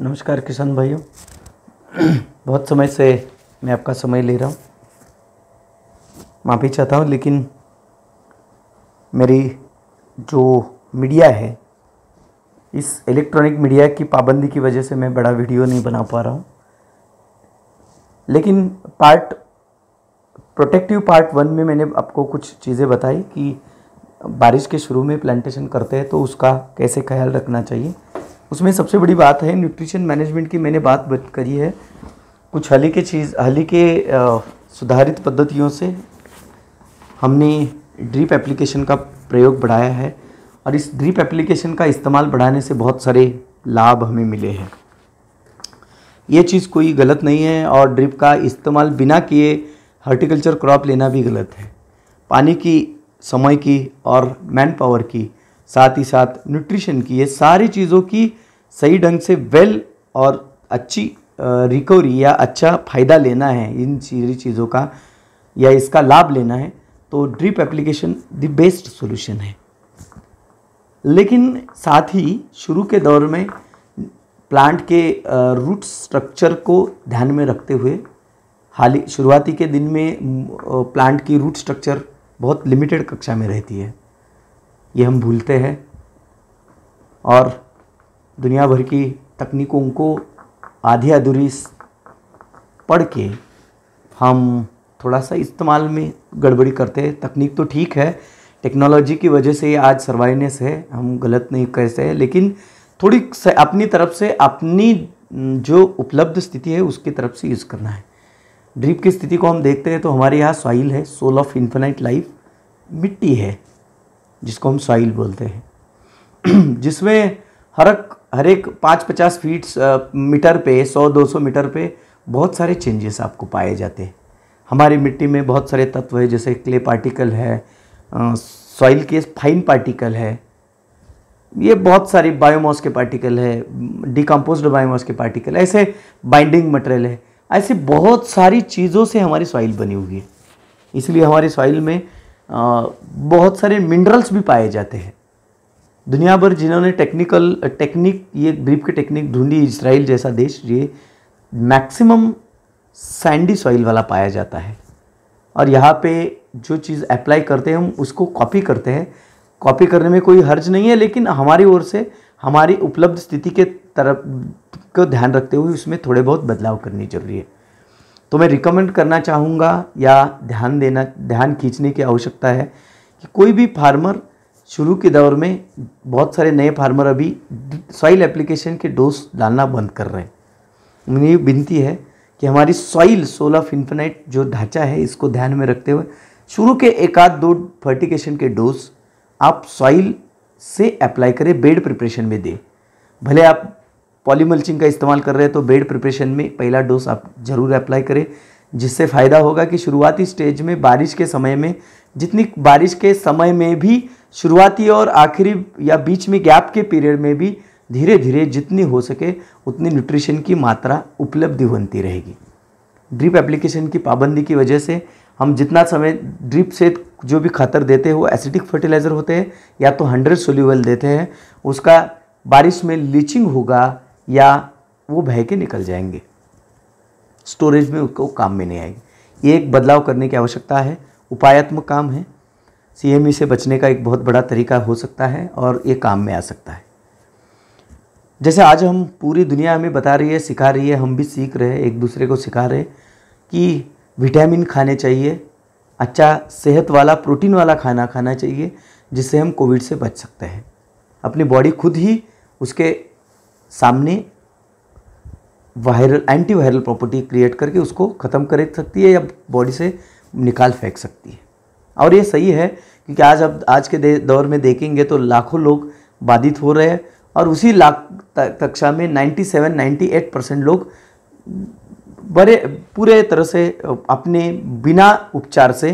नमस्कार किसान भाइयों बहुत समय से मैं आपका समय ले रहा हूँ माफ़ी चाहता हूँ लेकिन मेरी जो मीडिया है इस इलेक्ट्रॉनिक मीडिया की पाबंदी की वजह से मैं बड़ा वीडियो नहीं बना पा रहा हूँ लेकिन पार्ट प्रोटेक्टिव पार्ट वन में मैंने आपको कुछ चीज़ें बताई कि बारिश के शुरू में प्लांटेशन करते हैं तो उसका कैसे ख्याल रखना चाहिए उसमें सबसे बड़ी बात है न्यूट्रिशन मैनेजमेंट की मैंने बात करी है कुछ हली के चीज़ हली के आ, सुधारित पद्धतियों से हमने ड्रिप एप्लीकेशन का प्रयोग बढ़ाया है और इस ड्रिप एप्लीकेशन का इस्तेमाल बढ़ाने से बहुत सारे लाभ हमें मिले हैं ये चीज़ कोई गलत नहीं है और ड्रिप का इस्तेमाल बिना किए हर्टिकल्चर क्रॉप लेना भी गलत है पानी की समय की और मैन पावर की साथ ही साथ न्यूट्रिशन की ये सारी चीज़ों की सही ढंग से वेल और अच्छी रिकवरी या अच्छा फ़ायदा लेना है इन सीरी चीज़ों का या इसका लाभ लेना है तो drip application the best solution है लेकिन साथ ही शुरू के दौर में प्लांट के रूट स्ट्रक्चर को ध्यान में रखते हुए हाल ही शुरुआती के दिन में प्लांट की रूट स्ट्रक्चर बहुत लिमिटेड कक्षा में रहती है ये हम भूलते हैं और दुनिया भर की तकनीकों को आधी अधूरी पढ़ के हम थोड़ा सा इस्तेमाल में गड़बड़ी करते हैं तकनीक तो ठीक है टेक्नोलॉजी की वजह से आज सर्वाइनेस है हम गलत नहीं कहते हैं लेकिन थोड़ी अपनी तरफ से अपनी जो उपलब्ध स्थिति है उसकी तरफ से यूज़ करना है ड्रीप की स्थिति को हम देखते हैं तो हमारे यहाँ सॉइल है सोल ऑफ इन्फेनाइट लाइफ मिट्टी है जिसको हम सॉइल बोलते हैं जिसमें हरक हर एक पाँच पचास फीट मीटर पे सौ दो सौ मीटर पे बहुत सारे चेंजेस आपको पाए जाते हैं हमारी मिट्टी में बहुत सारे तत्व है जैसे क्ले पार्टिकल है सॉइल के फाइन पार्टिकल है ये बहुत सारी बायोमास के पार्टिकल है डिकम्पोज बायोमास के पार्टिकल ऐसे बाइंडिंग मटेरियल है ऐसी बहुत सारी चीज़ों से हमारी सॉइल बनी हुई है इसलिए हमारी सॉइल में बहुत सारे मिनरल्स भी पाए जाते हैं दुनिया भर जिन्होंने टेक्निकल टेक्निक ये ग्रीप की टेक्निक ढूंढी इसराइल जैसा देश ये मैक्सिमम सैंडी सॉइल वाला पाया जाता है और यहाँ पे जो चीज़ अप्लाई करते हैं हम उसको कॉपी करते हैं कॉपी करने में कोई हर्ज नहीं है लेकिन हमारी ओर से हमारी उपलब्ध स्थिति के तरफ को ध्यान रखते हुए उसमें थोड़े बहुत बदलाव करनी जरूरी है तो मैं रिकमेंड करना चाहूँगा या ध्यान देना ध्यान खींचने की आवश्यकता है कि कोई भी फार्मर शुरू के दौर में बहुत सारे नए फार्मर अभी सॉइल एप्लीकेशन के डोज डालना बंद कर रहे हैं मेरी विनती है कि हमारी सॉइल सोल ऑफ इन्फेनाइट जो ढांचा है इसको ध्यान में रखते हुए शुरू के एक आध दो फर्टिकेशन के डोज आप सॉइल से अप्लाई करें बेड प्रिपरेशन में दें भले आप पॉलीमल्चिंग का इस्तेमाल कर रहे हैं तो बेड प्रिपरेशन में पहला डोज आप ज़रूर अप्लाई करें जिससे फ़ायदा होगा कि शुरुआती स्टेज में बारिश के समय में जितनी बारिश के समय में भी शुरुआती और आखिरी या बीच में गैप के पीरियड में भी धीरे धीरे जितनी हो सके उतनी न्यूट्रिशन की मात्रा उपलब्धि बनती रहेगी ड्रिप एप्लीकेशन की पाबंदी की वजह से हम जितना समय ड्रिप से जो भी खतर देते हैं वो एसिडिक फर्टिलाइज़र होते हैं या तो हंड्रेड सोल्यूबल देते हैं उसका बारिश में लीचिंग होगा या वो बह के निकल जाएंगे स्टोरेज में उसको काम में नहीं आएगी ये एक बदलाव करने की आवश्यकता है उपायात्मक काम है सी e से बचने का एक बहुत बड़ा तरीका हो सकता है और ये काम में आ सकता है जैसे आज हम पूरी दुनिया हमें बता रही है सिखा रही है हम भी सीख रहे हैं एक दूसरे को सिखा रहे कि विटामिन खाने चाहिए अच्छा सेहत वाला प्रोटीन वाला खाना खाना चाहिए जिससे हम कोविड से बच सकते हैं अपनी बॉडी खुद ही उसके सामने viral anti viral property create करके उसको ख़त्म कर सकती है या बॉडी से निकाल फेंक सकती है और ये सही है क्योंकि आज अब आज के दौर में देखेंगे तो लाखों लोग बाधित हो रहे हैं और उसी लाख कक्षा में 97 98 परसेंट लोग बड़े पूरे तरह से अपने बिना उपचार से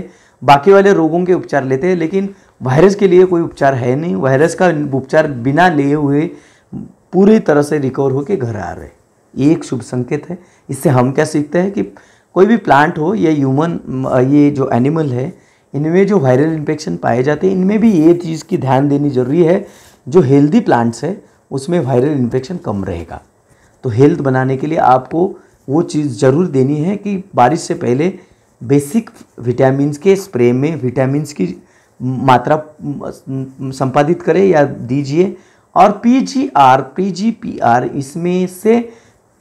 बाकी वाले रोगों के उपचार लेते हैं लेकिन वायरस के लिए कोई उपचार है नहीं वायरस का उपचार बिना लिए हुए पूरी तरह से रिकवर होकर घर आ रहे ये एक शुभ संकेत है इससे हम क्या सीखते हैं कि कोई भी प्लांट हो या ह्यूमन ये जो एनिमल है इनमें जो वायरल इन्फेक्शन पाए जाते हैं इनमें भी ये चीज़ की ध्यान देनी ज़रूरी है जो हेल्दी प्लांट्स है उसमें वायरल इन्फेक्शन कम रहेगा तो हेल्थ बनाने के लिए आपको वो चीज़ ज़रूर देनी है कि बारिश से पहले बेसिक विटामिन के स्प्रे में विटामिन की मात्रा संपादित करें या दीजिए और P G R P G P R इसमें से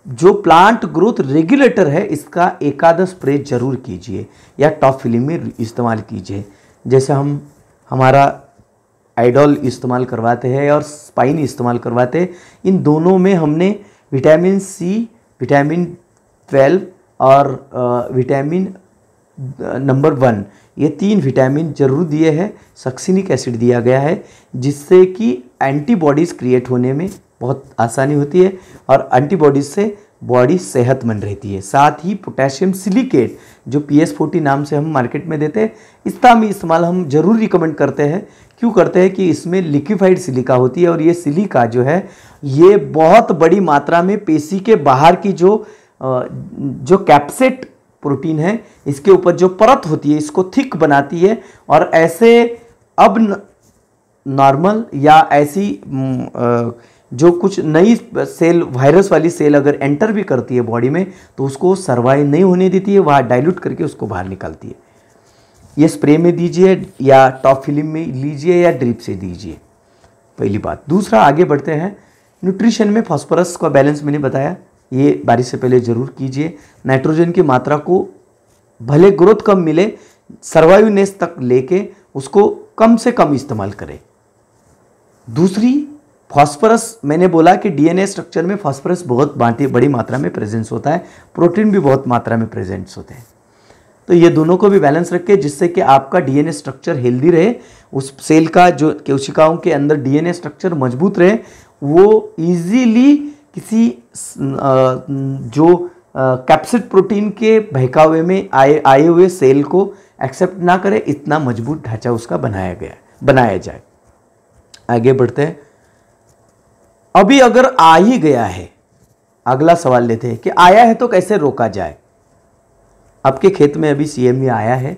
जो प्लांट ग्रोथ रेगुलेटर है इसका एकादश स्प्रे जरूर कीजिए या टॉप फिलिंग में इस्तेमाल कीजिए जैसे हम हमारा आइडॉल इस्तेमाल करवाते हैं और स्पाइन इस्तेमाल करवाते हैं इन दोनों में हमने विटामिन सी विटामिन ट्वेल्व और विटामिन नंबर वन ये तीन विटामिन जरूर दिए हैं सक्सिनिक एसिड दिया गया है जिससे कि एंटीबॉडीज़ क्रिएट होने में बहुत आसानी होती है और एंटीबॉडीज से बॉडी सेहतमंद रहती है साथ ही पोटेशियम सिलिकेट जो पी एस फोर्टी नाम से हम मार्केट में देते हैं इसका भी इस्तेमाल हम जरूर रिकमेंड करते हैं क्यों करते हैं कि इसमें लिक्विफाइड सिलिका होती है और ये सिलिका जो है ये बहुत बड़ी मात्रा में पेशी के बाहर की जो जो कैप्सेट प्रोटीन है इसके ऊपर जो परत होती है इसको थिक बनाती है और ऐसे अब नॉर्मल या ऐसी आ, जो कुछ नई सेल वायरस वाली सेल अगर एंटर भी करती है बॉडी में तो उसको सर्वाइव नहीं होने देती है वहाँ डाइल्यूट करके उसको बाहर निकालती है ये स्प्रे में दीजिए या टॉप फिल्म में लीजिए या ड्रिप से दीजिए पहली बात दूसरा आगे बढ़ते हैं न्यूट्रिशन में फॉस्फोरस का बैलेंस मैंने बताया ये बारिश से पहले ज़रूर कीजिए नाइट्रोजन की मात्रा को भले ग्रोथ कम मिले सर्वाइवनेस तक लेके उसको कम से कम इस्तेमाल करें दूसरी फॉस्फरस मैंने बोला कि डीएनए स्ट्रक्चर में फॉस्फरस बहुत बांटी बड़ी मात्रा में प्रेजेंस होता है प्रोटीन भी बहुत मात्रा में प्रेजेंट्स होते हैं तो ये दोनों को भी बैलेंस रखें जिससे कि आपका डीएनए स्ट्रक्चर हेल्दी रहे उस सेल का जो कोशिकाओं के अंदर डीएनए स्ट्रक्चर मजबूत रहे वो इजीली किसी जो कैप्सिड प्रोटीन के बहकावे में आए आए हुए सेल को एक्सेप्ट ना करे इतना मजबूत ढांचा उसका बनाया गया बनाया जाए आगे बढ़ते हैं अभी अगर आ ही गया है अगला सवाल लेते हैं कि आया है तो कैसे रोका जाए आपके खेत में अभी सीएमई e आया है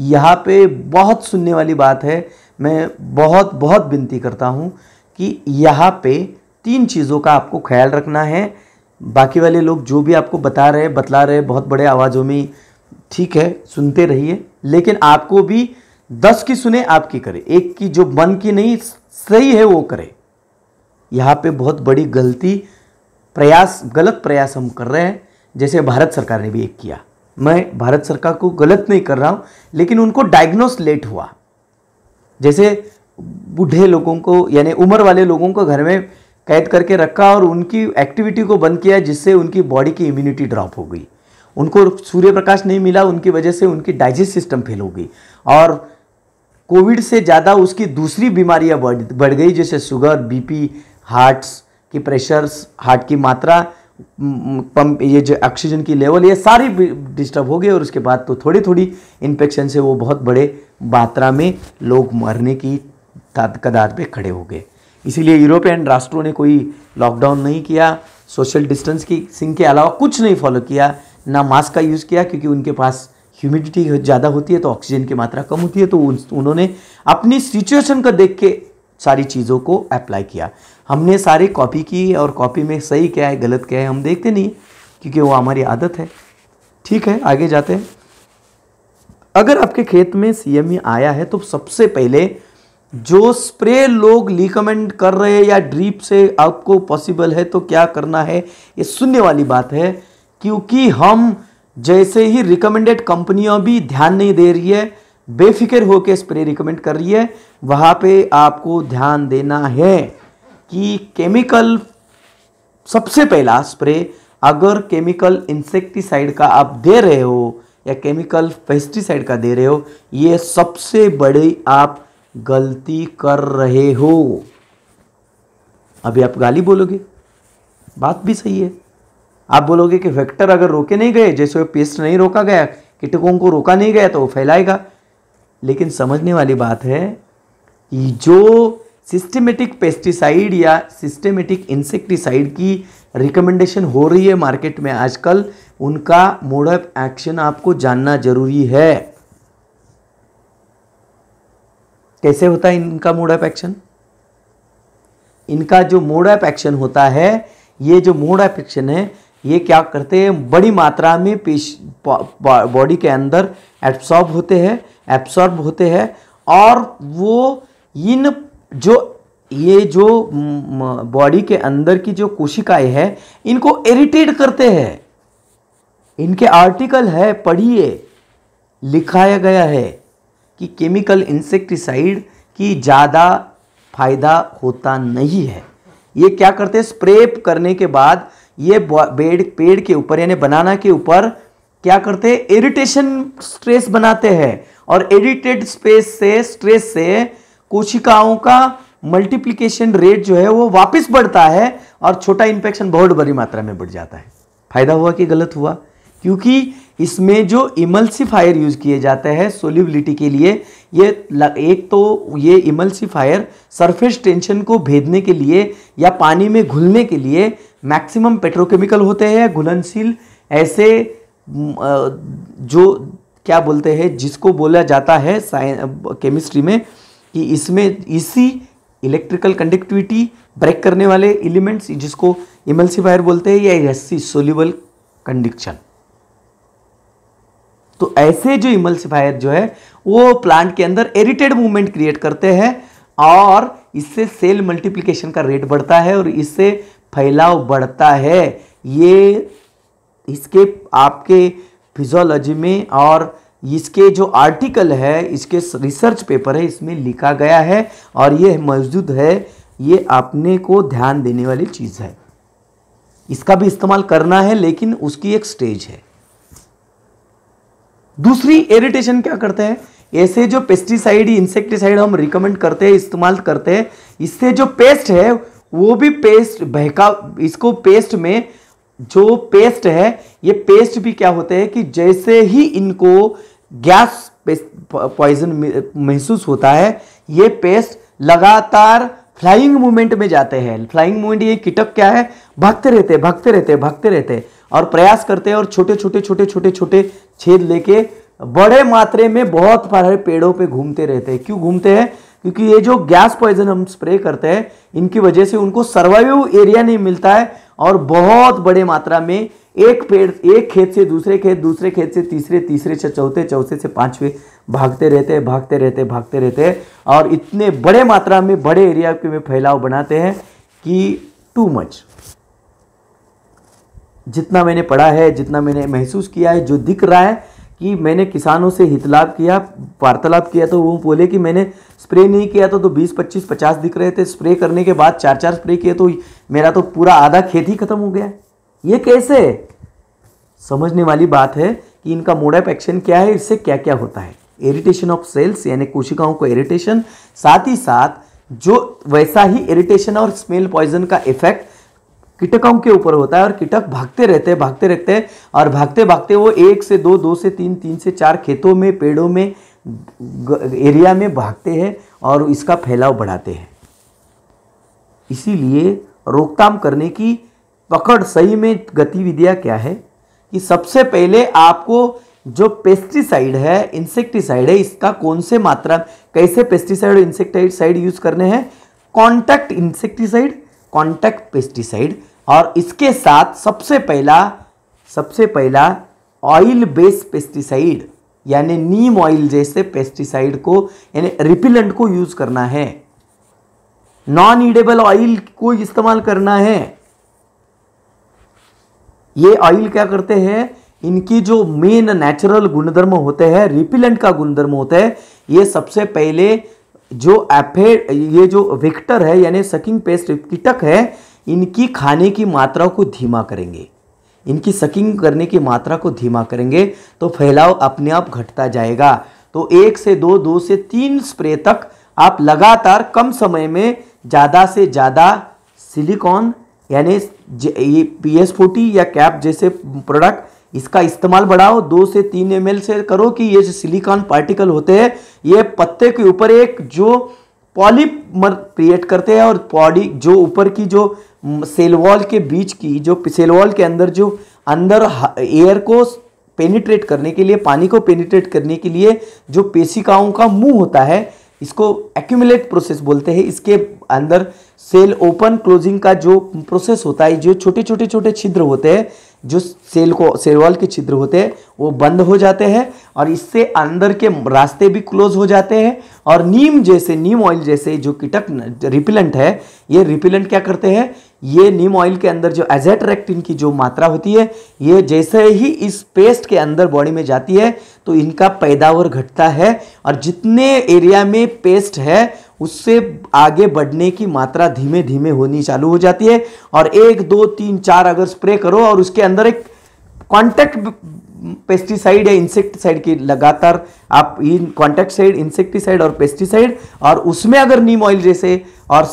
यहाँ पे बहुत सुनने वाली बात है मैं बहुत बहुत विनती करता हूँ कि यहाँ पे तीन चीज़ों का आपको ख्याल रखना है बाकी वाले लोग जो भी आपको बता रहे बतला रहे बहुत बड़े आवाज़ों में ठीक है सुनते रहिए लेकिन आपको भी दस की सुने आपकी करे एक की जो मन की नहीं सही है वो करे यहाँ पे बहुत बड़ी गलती प्रयास गलत प्रयास हम कर रहे हैं जैसे भारत सरकार ने भी एक किया मैं भारत सरकार को गलत नहीं कर रहा हूँ लेकिन उनको डायग्नोस लेट हुआ जैसे बूढ़े लोगों को यानी उम्र वाले लोगों को घर में कैद करके रखा और उनकी एक्टिविटी को बंद किया जिससे उनकी बॉडी की इम्यूनिटी ड्रॉप हो गई उनको सूर्य प्रकाश नहीं मिला उनकी वजह से उनकी डाइजेस्ट सिस्टम फेल हो गई और कोविड से ज़्यादा उसकी दूसरी बीमारियाँ बढ़ बढ़ गई जैसे शुगर बीपी हार्ट्स की प्रेशर्स हार्ट की मात्रा पंप ये जो ऑक्सीजन की लेवल ये सारी डिस्टर्ब हो गई और उसके बाद तो थोड़ी थोड़ी इन्फेक्शन से वो बहुत बड़े मात्रा में लोग मरने की कदार पे खड़े हो गए इसीलिए यूरोपियन राष्ट्रों ने कोई लॉकडाउन नहीं किया सोशल डिस्टेंस की सिंह के अलावा कुछ नहीं फॉलो किया ना मास्क का यूज़ किया क्योंकि उनके पास ह्यूमिडिटी ज़्यादा होती है तो ऑक्सीजन की मात्रा कम होती है तो उन्होंने अपनी सिचुएशन को देख के सारी चीज़ों को अप्लाई किया हमने सारी कॉपी की और कॉपी में सही क्या है गलत क्या है हम देखते नहीं क्योंकि वो हमारी आदत है ठीक है आगे जाते हैं अगर आपके खेत में सी e आया है तो सबसे पहले जो स्प्रे लोग रिकमेंड कर रहे हैं या ड्रीप से आपको पॉसिबल है तो क्या करना है ये सुनने वाली बात है क्योंकि हम जैसे ही रिकमेंडेड कंपनियां भी ध्यान नहीं दे रही है बेफिक्र होकर स्प्रे रिकमेंड कर रही है वहाँ पे आपको ध्यान देना है कि केमिकल सबसे पहला स्प्रे अगर केमिकल इंसेक्टिसाइड का आप दे रहे हो या केमिकल पेस्टिसाइड का दे रहे हो ये सबसे बड़ी आप गलती कर रहे हो अभी आप गाली बोलोगे बात भी सही है आप बोलोगे कि वेक्टर अगर रोके नहीं गए जैसे वो पेस्ट नहीं रोका गया कीटकों को रोका नहीं गया तो वो फैलाएगा लेकिन समझने वाली बात है कि जो सिस्टमेटिक पेस्टिसाइड या सिस्टेमेटिक इंसेक्टिसाइड की रिकमेंडेशन हो रही है मार्केट में आजकल उनका मोड ऑफ एक्शन आपको जानना जरूरी है कैसे होता है इनका मोड ऑफ एक्शन इनका जो मोड ऑफ एक्शन होता है ये जो मोड ऑफ एक्शन है ये क्या करते हैं बड़ी मात्रा में पेश बॉडी के अंदर एब्सॉर्ब होते हैं एब्सॉर्ब होते हैं और वो इन जो ये जो बॉडी के अंदर की जो कोशिकाएं हैं इनको इरिटेट करते हैं इनके आर्टिकल है पढ़िए लिखाया गया है कि केमिकल इंसेक्टिसाइड की ज़्यादा फायदा होता नहीं है ये क्या करते हैं स्प्रे करने के बाद ये बेड पेड़ के ऊपर यानी बनाना के ऊपर क्या करते हैं इरिटेशन स्ट्रेस बनाते हैं और इरिटेट स्पेस से स्ट्रेस से कोशिकाओं का मल्टीप्लीकेशन रेट जो है वो वापस बढ़ता है और छोटा इन्फेक्शन बहुत बड़ी मात्रा में बढ़ जाता है फायदा हुआ कि गलत हुआ क्योंकि इसमें जो इमल्सीफायर यूज किए जाते हैं सोलिबिलिटी के लिए ये एक तो ये इमल्सीफायर सरफेस टेंशन को भेदने के लिए या पानी में घुलने के लिए मैक्सिमम पेट्रोकेमिकल होते हैं घुलनशील ऐसे जो क्या बोलते हैं जिसको बोला जाता है साइंस केमिस्ट्री में कि इसमें इसी इलेक्ट्रिकल कंडक्टिविटी ब्रेक करने वाले एलिमेंट्स जिसको इमल्सिफायर बोलते हैं या एससी सोल्यूबल कंडिक्शन तो ऐसे जो इमल्सिफायर जो है वो प्लांट के अंदर एरिटेड मूवमेंट क्रिएट करते हैं और इससे सेल मल्टीप्लिकेशन का रेट बढ़ता है और इससे फैलाव बढ़ता है ये इसके आपके फिजोलॉजी में और इसके जो आर्टिकल है इसके रिसर्च पेपर है इसमें लिखा गया है और ये मौजूद है ये आपने को ध्यान देने वाली चीज़ है इसका भी इस्तेमाल करना है लेकिन उसकी एक स्टेज है दूसरी इरिटेशन क्या करते हैं ऐसे जो पेस्टिसाइड इंसेक्टिसाइड हम रिकमेंड करते हैं इस्तेमाल करते हैं इससे जो पेस्ट है वो भी पेस्ट बहका इसको पेस्ट में जो पेस्ट है ये पेस्ट भी क्या होते हैं कि जैसे ही इनको गैस पॉइजन महसूस होता है ये पेस्ट लगातार फ्लाइंग मूवमेंट में जाते हैं फ्लाइंग मूवमेंट ये कीटक क्या है भागते रहते भागते रहते भागते रहते और प्रयास करते हैं और छोटे छोटे छोटे छोटे छोटे छेद लेके बड़े मात्रे में बहुत सारे पेड़ों पे घूमते रहते हैं क्यों घूमते हैं क्योंकि ये जो गैस पॉइजन हम स्प्रे करते हैं इनकी वजह से उनको सर्वाइव एरिया नहीं मिलता है और बहुत बड़े मात्रा में एक पेड़ एक खेत से दूसरे खेत दूसरे खेत से तीसरे तीसरे से चौथे चौथे से पांचवे भागते रहते हैं भागते रहते हैं भागते रहते हैं और इतने बड़े मात्रा में बड़े एरिया के में फैलाव बनाते हैं कि टू मच जितना मैंने पढ़ा है जितना मैंने महसूस किया है जो दिख रहा है कि मैंने किसानों से हितलाभ किया वार्तालाप किया तो वो बोले कि मैंने स्प्रे नहीं किया तो, तो 20 25 50 दिख रहे थे स्प्रे करने के बाद चार चार स्प्रे किए तो मेरा तो पूरा आधा खेत ही खत्म हो गया ये कैसे समझने वाली बात है कि इनका मोड ऑफ एक्शन क्या है इससे क्या क्या होता है इरिटेशन ऑफ सेल्स यानी कोशिकाओं को इरिटेशन साथ ही साथ जो वैसा ही इरिटेशन और स्मेल पॉइजन का इफेक्ट कीटकों के ऊपर होता है और कीटक भागते रहते हैं भागते रहते हैं और भागते भागते वो एक से दो दो से तीन तीन से चार खेतों में पेड़ों में एरिया में भागते हैं और इसका फैलाव बढ़ाते हैं इसीलिए रोकथाम करने की पकड़ सही में गतिविधियाँ क्या है कि सबसे पहले आपको जो पेस्टिसाइड है इंसेक्टिसाइड है इसका कौन से मात्रा कैसे पेस्टिसाइड और इंसेक्टिसाइड यूज़ करने हैं कॉन्टैक्ट इंसेक्टिसाइड कॉन्टैक्ट पेस्टिसाइड और इसके साथ सबसे पहला सबसे पहला ऑयल बेस्ड पेस्टिसाइड यानी नीम ऑयल जैसे पेस्टिसाइड को यानी रिपिलेंट को यूज़ करना है नॉन ईडेबल ऑयल को इस्तेमाल करना है ये ऑयल क्या करते हैं इनकी जो मेन नेचुरल गुणधर्म होते हैं रिपिलेंट का गुणधर्म होता है ये सबसे पहले जो एफेड ये जो विक्टर है यानी सकिंग पेस्ट कीटक है इनकी खाने की मात्रा को धीमा करेंगे इनकी सकिंग करने की मात्रा को धीमा करेंगे तो फैलाव अपने आप घटता जाएगा तो एक से दो दो से तीन स्प्रे तक आप लगातार कम समय में ज़्यादा से ज़्यादा सिलिकॉन यानी पी एस फोर्टी या कैप जैसे प्रोडक्ट इसका इस्तेमाल बढ़ाओ दो से तीन एम से करो कि ये जो सिलिकॉन पार्टिकल होते हैं ये पत्ते के ऊपर एक जो पॉलीमर क्रिएट करते हैं और पॉडी जो ऊपर की जो सेल वॉल के बीच की जो सेल वॉल के अंदर जो अंदर एयर को पेनिट्रेट करने के लिए पानी को पेनिट्रेट करने के लिए जो पेशिकाओं का मुंह होता है इसको एक्यूमुलेट प्रोसेस बोलते हैं इसके अंदर सेल ओपन क्लोजिंग का जो प्रोसेस होता है जो छोटे छोटे छोटे छिद्र होते हैं जो सेल को सेल वॉल के छिद्र होते हैं वो बंद हो जाते हैं और इससे अंदर के रास्ते भी क्लोज हो जाते हैं और नीम जैसे नीम ऑयल जैसे जो कीटक रिपिलेंट है ये रिपिलेंट क्या करते हैं ये नीम ऑयल के अंदर जो एजेट्रैक्टिन की जो मात्रा होती है ये जैसे ही इस पेस्ट के अंदर बॉडी में जाती है तो इनका पैदावार घटता है और जितने एरिया में पेस्ट है उससे आगे बढ़ने की मात्रा धीमे धीमे होनी चालू हो जाती है और एक दो तीन चार अगर स्प्रे करो और उसके अंदर एक कॉन्टैक्ट पेस्टिसाइड या इंसेक्टिसाइड की लगातार आप इन कॉन्टैक्ट साइड इंसेक्टिसाइड और पेस्टिसाइड और उसमें अगर नीम ऑयल जैसे और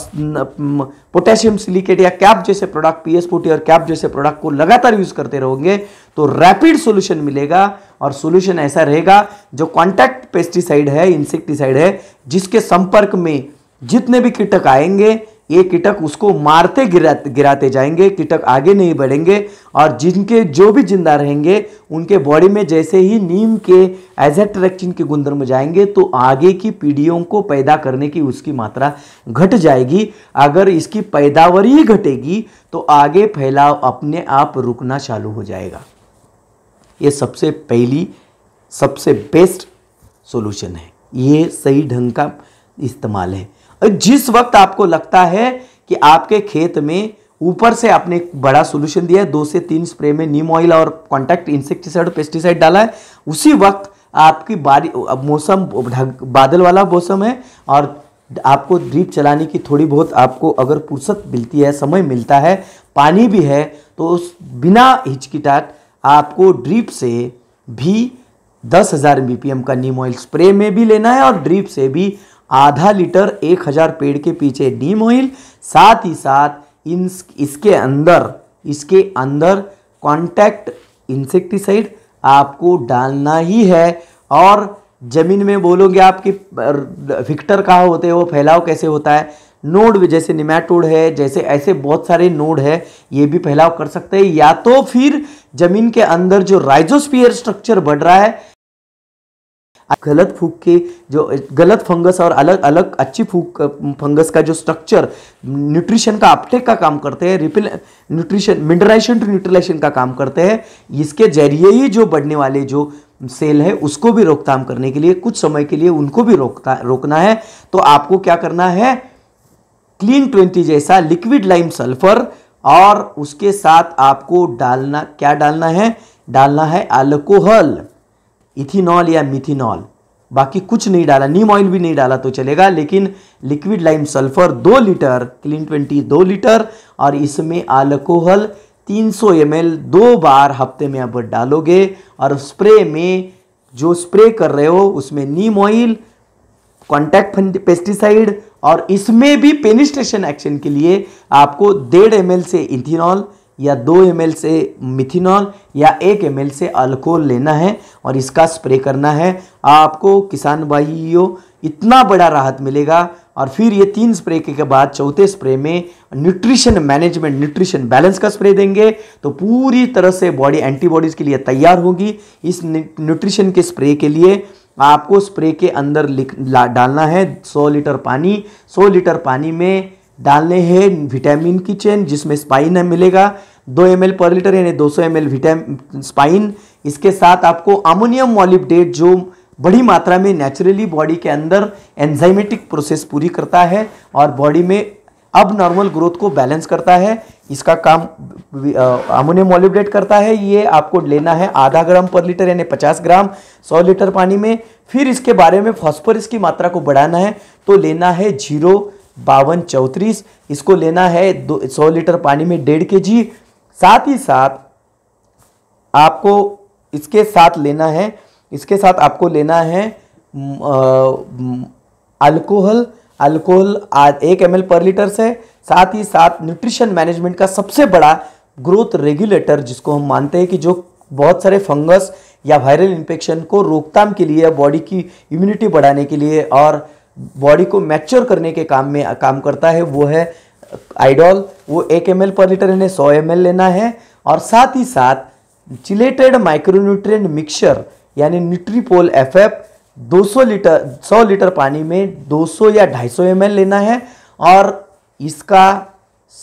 पोटेशियम सिलिकेट या कैप जैसे प्रोडक्ट पी एस और कैप जैसे प्रोडक्ट को लगातार यूज करते रहोगे तो रैपिड सोल्यूशन मिलेगा और सोल्यूशन ऐसा रहेगा जो कॉन्टैक्ट पेस्टिसाइड है इंसेक्टिसाइड है जिसके संपर्क में जितने भी कीटक आएंगे ये कीटक उसको मारते गिरा गिराते जाएंगे कीटक आगे नहीं बढ़ेंगे और जिनके जो भी जिंदा रहेंगे उनके बॉडी में जैसे ही नीम के एजेट्रैक्टिन के में जाएंगे तो आगे की पीढ़ियों को पैदा करने की उसकी मात्रा घट जाएगी अगर इसकी पैदावार ही घटेगी तो आगे फैलाव अपने आप रुकना चालू हो जाएगा ये सबसे पहली सबसे बेस्ट सोल्यूशन है ये सही ढंग का इस्तेमाल है जिस वक्त आपको लगता है कि आपके खेत में ऊपर से आपने एक बड़ा सोल्यूशन दिया है दो से तीन स्प्रे में नीम ऑयल और कॉन्टैक्ट इंसेक्टिसाइड और पेस्टिसाइड डाला है उसी वक्त आपकी बारी मौसम बादल वाला मौसम है और आपको ड्रीप चलाने की थोड़ी बहुत आपको अगर फुर्सत मिलती है समय मिलता है पानी भी है तो उस बिना हिचकिटाट आपको ड्रीप से भी दस हज़ार बी का नीम ऑयल स्प्रे में भी लेना है और ड्रीप से भी आधा लीटर एक हज़ार पेड़ के पीछे नीम ऑइल साथ ही साथ इन इसके अंदर इसके अंदर कॉन्टैक्ट इंसेक्टिसाइड आपको डालना ही है और ज़मीन में बोलोगे आपकी विक्टर कहाँ होते हैं वो फैलाव कैसे होता है नोड जैसे निमेटोड है जैसे ऐसे बहुत सारे नोड है ये भी फैलाव कर सकते हैं या तो फिर ज़मीन के अंदर जो राइजोस्पियर स्ट्रक्चर बढ़ रहा है गलत फूक के जो गलत फंगस और अलग अलग अच्छी फूक फंगस का जो स्ट्रक्चर न्यूट्रिशन का अपटेक का काम करते हैं repel nutrition mineralisation to neutralisation का काम करते हैं इसके जरिए ही जो बढ़ने वाले जो सेल है उसको भी रोकथाम करने के लिए कुछ समय के लिए उनको भी रोकता रोकना है तो आपको क्या करना है क्लीन ट्वेंटी जैसा लिक्विड लाइम सल्फर और उसके साथ आपको डालना क्या डालना है डालना है अल्कोहल इथिनॉल या मिथिनॉल बाकी कुछ नहीं डाला नीम ऑयल भी नहीं डाला तो चलेगा लेकिन लिक्विड लाइम सल्फर दो लीटर क्लीन ट्वेंटी दो लीटर और इसमें अल्कोहल 300 सौ दो बार हफ्ते में आप डालोगे और स्प्रे में जो स्प्रे कर रहे हो उसमें नीम ऑयल कॉन्टैक्ट पेस्टिसाइड और इसमें भी पेनिस्ट्रेशन एक्शन के लिए आपको डेढ़ एम से इथिनॉल या दो एम से मिथिनॉल या एक एम से अल्कोहल लेना है और इसका स्प्रे करना है आपको किसान भाइयों इतना बड़ा राहत मिलेगा और फिर ये तीन स्प्रे के बाद चौथे स्प्रे में न्यूट्रिशन मैनेजमेंट न्यूट्रिशन बैलेंस का स्प्रे देंगे तो पूरी तरह से बॉडी एंटीबॉडीज़ के लिए तैयार होगी इस न्यूट्रिशन के स्प्रे के लिए आपको स्प्रे के अंदर लिख डालना है 100 लीटर पानी 100 लीटर पानी में डालने हैं विटामिन की चेन जिसमें स्पाइन मिलेगा दो एम पर लीटर यानी 200 सौ एम एल स्पाइन इसके साथ आपको अमोनियम मॉलिबडेट जो बड़ी मात्रा में नेचुरली बॉडी के अंदर एंजाइमेटिक प्रोसेस पूरी करता है और बॉडी में अब नॉर्मल ग्रोथ को बैलेंस करता है इसका काम अमोनियम मॉलिबडेट करता है ये आपको लेना है आधा ग्राम पर लीटर यानी पचास ग्राम सौ लीटर पानी में फिर इसके बारे में फॉस्फोरस की मात्रा को बढ़ाना है तो लेना है जीरो बावन चौंतीस इसको लेना है दो सौ लीटर पानी में डेढ़ के जी साथ ही साथ आपको इसके साथ लेना है इसके साथ आपको लेना है अल्कोहल अल्कोहल एक एम पर लीटर से साथ ही साथ न्यूट्रिशन मैनेजमेंट का सबसे बड़ा ग्रोथ रेगुलेटर जिसको हम मानते हैं कि जो बहुत सारे फंगस या वायरल इन्फेक्शन को रोकथाम के लिए बॉडी की इम्यूनिटी बढ़ाने के लिए और बॉडी को मैच्योर करने के काम में काम करता है वो है आइडॉल वो एक एम पर लीटर यानी सौ एम लेना है और साथ ही साथ चिलेटेड माइक्रोन्यूट्रिएंट मिक्सचर यानी न्यूट्रीपोल दो 200 लीटर 100 लीटर पानी में 200 या 250 सौ लेना है और इसका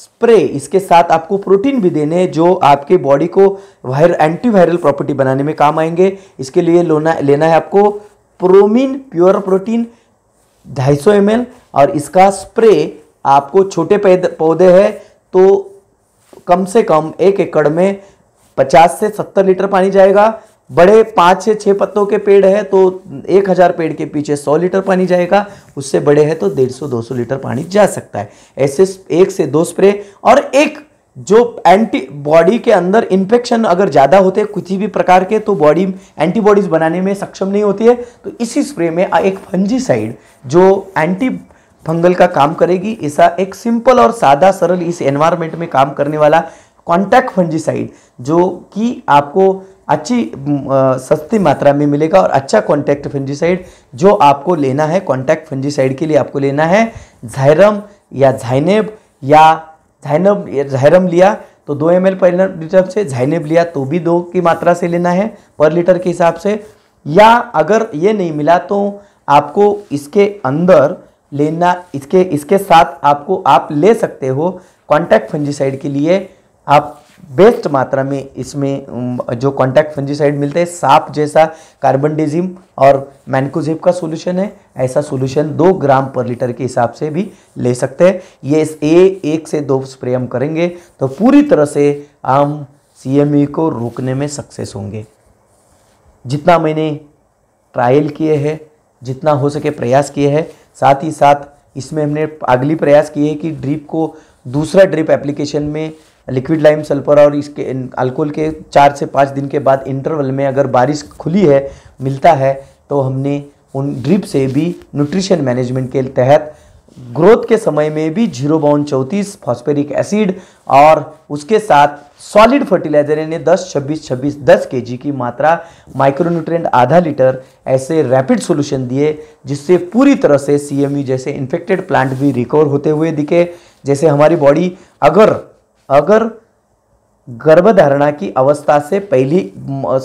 स्प्रे इसके साथ आपको प्रोटीन भी देने जो आपके बॉडी को वायर एंटी वायरल प्रॉपर्टी बनाने में काम आएंगे इसके लिए लोना लेना है आपको प्रोमिन प्योर प्रोटीन 250 सौ और इसका स्प्रे आपको छोटे पौधे हैं तो कम से कम एक एकड़ में पचास से सत्तर लीटर पानी जाएगा बड़े पाँच से छः पत्तों के पेड़ है तो एक हज़ार पेड़ के पीछे सौ लीटर पानी जाएगा उससे बड़े हैं तो डेढ़ सौ दो सौ लीटर पानी जा सकता है ऐसे एक से दो स्प्रे और एक जो एंटी बॉडी के अंदर इन्फेक्शन अगर ज़्यादा होते हैं किसी भी प्रकार के तो बॉडी एंटीबॉडीज़ बनाने में सक्षम नहीं होती है तो इसी स्प्रे में एक फंजी जो एंटी फंगल का काम करेगी ऐसा एक सिंपल और सादा सरल इस एनवायरमेंट में काम करने वाला कॉन्टैक्ट फंजीसाइड जो कि आपको अच्छी सस्ती मात्रा में मिलेगा और अच्छा कॉन्टैक्ट फंजीसाइड जो आपको लेना है कॉन्टैक्ट फंजीसाइड के लिए आपको लेना है झायरम या झाइनेब या झाइनब झायरम लिया तो दो एम पर लीटर से झाइनेब लिया तो भी दो की मात्रा से लेना है पर लीटर के हिसाब से या अगर ये नहीं मिला तो आपको इसके अंदर लेना इसके इसके साथ आपको आप ले सकते हो कॉन्टैक्ट फंजीसाइड के लिए आप बेस्ट मात्रा में इसमें जो कॉन्टैक्ट फंजीसाइड मिलते हैं सांप जैसा कार्बन डिजिम और मैनकोजेब का सोल्यूशन है ऐसा सोल्यूशन दो ग्राम पर लीटर के हिसाब से भी ले सकते हैं ये ए एक से दो स्प्रे हम करेंगे तो पूरी तरह से हम सी को रोकने में सक्सेस होंगे जितना मैंने ट्रायल किए हैं जितना हो सके प्रयास किए हैं साथ ही साथ इसमें हमने अगली प्रयास की है कि ड्रिप को दूसरा ड्रिप एप्लीकेशन में लिक्विड लाइम सल्फर और इसके अल्कोहल के चार से पाँच दिन के बाद इंटरवल में अगर बारिश खुली है मिलता है तो हमने उन ड्रिप से भी न्यूट्रिशन मैनेजमेंट के तहत ग्रोथ के समय में भी जीरो बाउंड चौंतीस फॉस्पेरिक एसिड और उसके साथ सॉलिड फर्टिलाइजर यानी 10 26 26 10 के की मात्रा माइक्रोन्यूट्रेंट आधा लीटर ऐसे रैपिड सॉल्यूशन दिए जिससे पूरी तरह से सी जैसे इन्फेक्टेड प्लांट भी रिकवर होते हुए दिखे जैसे हमारी बॉडी अगर अगर गर्भधारणा की अवस्था से पहली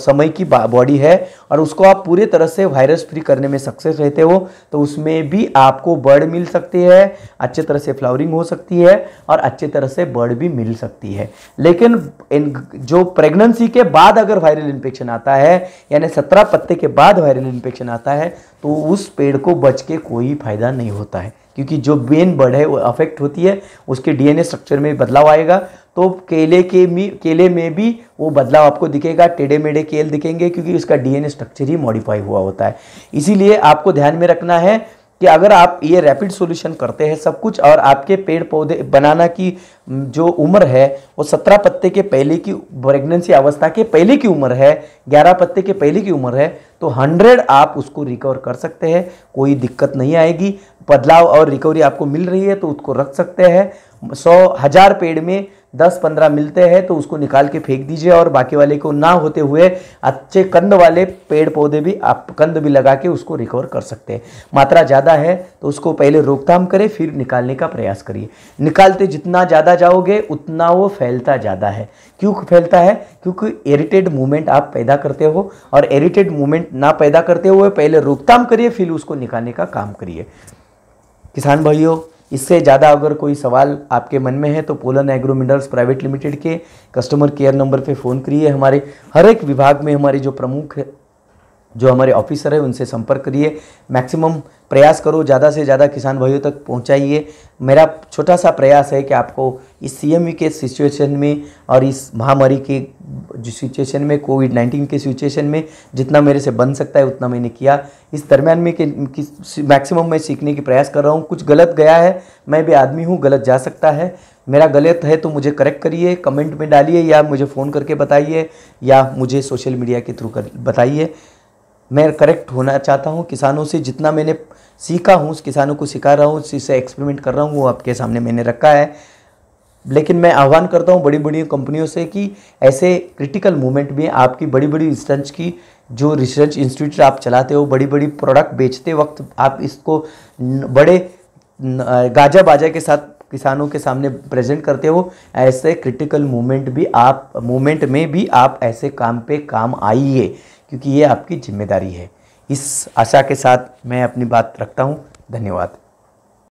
समय की बॉडी है और उसको आप पूरे तरह से वायरस फ्री करने में सक्सेस रहते हो तो उसमें भी आपको बर्ड मिल सकती है अच्छे तरह से फ्लावरिंग हो सकती है और अच्छे तरह से बर्ड भी मिल सकती है लेकिन इन जो प्रेगनेंसी के बाद अगर वायरल इन्फेक्शन आता है यानी सत्रह पत्ते के बाद वायरल इन्फेक्शन आता है तो उस पेड़ को बच के कोई फायदा नहीं होता है क्योंकि जो मेन बर्ड है वो अफेक्ट होती है उसके डीएनए स्ट्रक्चर में बदलाव आएगा तो केले के भी केले में भी वो बदलाव आपको दिखेगा टेढ़े मेढ़े केल दिखेंगे क्योंकि उसका डीएनए स्ट्रक्चर ही मॉडिफाई हुआ होता है इसीलिए आपको ध्यान में रखना है कि अगर आप ये रैपिड सॉल्यूशन करते हैं सब कुछ और आपके पेड़ पौधे बनाना की जो उम्र है वो सत्रह पत्ते के पहले की प्रेगनेंसी अवस्था के पहले की उम्र है ग्यारह पत्ते के पहले की उम्र है तो हंड्रेड आप उसको रिकवर कर सकते हैं कोई दिक्कत नहीं आएगी बदलाव और रिकवरी आपको मिल रही है तो उसको रख सकते हैं सौ हज़ार पेड़ में दस पंद्रह मिलते हैं तो उसको निकाल के फेंक दीजिए और बाकी वाले को ना होते हुए अच्छे कंद वाले पेड़ पौधे भी आप कंद भी लगा के उसको रिकवर कर सकते हैं मात्रा ज़्यादा है तो उसको पहले रोकथाम करें फिर निकालने का प्रयास करिए निकालते जितना ज़्यादा जाओगे उतना वो फैलता ज़्यादा है क्यों फैलता है क्योंकि एरिटेड मूवमेंट आप पैदा करते हो और एरिटेड मूवमेंट ना पैदा करते हुए पहले रोकथाम करिए फिर उसको निकालने का काम करिए किसान भाइयों इससे ज़्यादा अगर कोई सवाल आपके मन में है तो Pollen Agro Minerals Private Limited के कस्टमर केयर नंबर पे फ़ोन करिए हमारे हर एक विभाग में हमारे जो प्रमुख जो हमारे ऑफिसर हैं उनसे संपर्क करिए मैक्सिमम प्रयास करो ज़्यादा से ज़्यादा किसान भाइयों तक पहुंचाइए मेरा छोटा सा प्रयास है कि आपको इस सी के सिचुएशन में और इस महामारी के सिचुएशन में कोविड नाइन्टीन के सिचुएशन में जितना मेरे से बन सकता है उतना मैंने किया इस दरमियान में कि मैक्सिमम मैं सीखने की प्रयास कर रहा हूँ कुछ गलत गया है मैं भी आदमी हूँ गलत जा सकता है मेरा गलत है तो मुझे करेक्ट करिए कमेंट में डालिए या मुझे फ़ोन करके बताइए या मुझे सोशल मीडिया के थ्रू कर बताइए मैं करेक्ट होना चाहता हूँ किसानों से जितना मैंने सीखा हूँ किसानों को सिखा रहा हूँ से एक्सपेरिमेंट कर रहा हूँ वो आपके सामने मैंने रखा है लेकिन मैं आह्वान करता हूँ बड़ी बड़ी कंपनियों से कि ऐसे क्रिटिकल मूवमेंट में आपकी बड़ी बड़ी रिसर्च की जो रिसर्च इंस्टीट्यूट आप चलाते हो बड़ी बड़ी प्रोडक्ट बेचते वक्त आप इसको बड़े गाजा बाजा के साथ किसानों के सामने प्रेजेंट करते हो ऐसे क्रिटिकल मूवमेंट भी आप मूवमेंट में भी आप ऐसे काम पे काम आइए क्योंकि ये आपकी जिम्मेदारी है इस आशा के साथ मैं अपनी बात रखता हूँ धन्यवाद